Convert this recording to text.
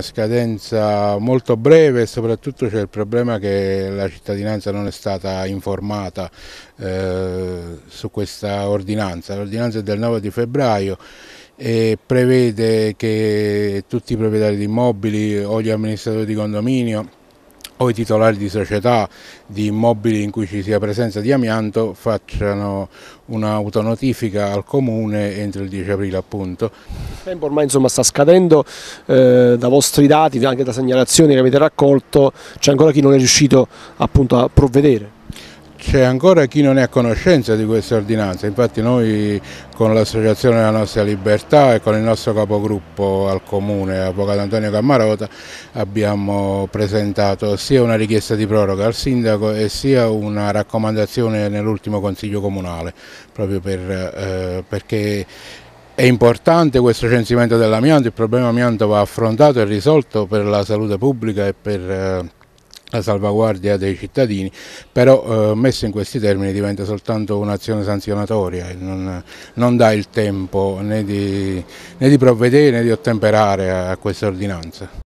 una scadenza molto breve e soprattutto c'è il problema che la cittadinanza non è stata informata eh, su questa ordinanza. L'ordinanza è del 9 di febbraio e prevede che tutti i proprietari di immobili o gli amministratori di condominio o i titolari di società di immobili in cui ci sia presenza di amianto facciano un'autonotifica al comune entro il 10 aprile appunto. Il tempo ormai insomma, sta scadendo, eh, da vostri dati, anche da segnalazioni che avete raccolto, c'è ancora chi non è riuscito appunto a provvedere? C'è ancora chi non è a conoscenza di questa ordinanza, infatti noi con l'Associazione della Nostra Libertà e con il nostro capogruppo al Comune, Avvocato Antonio Cammarota, abbiamo presentato sia una richiesta di proroga al Sindaco e sia una raccomandazione nell'ultimo Consiglio Comunale, proprio per, eh, perché è importante questo censimento dell'amianto, il problema amianto va affrontato e risolto per la salute pubblica e per... Eh, la salvaguardia dei cittadini, però eh, messo in questi termini diventa soltanto un'azione sanzionatoria, non, non, dà il tempo né di, né di provvedere né di ottemperare a, a questa ordinanza.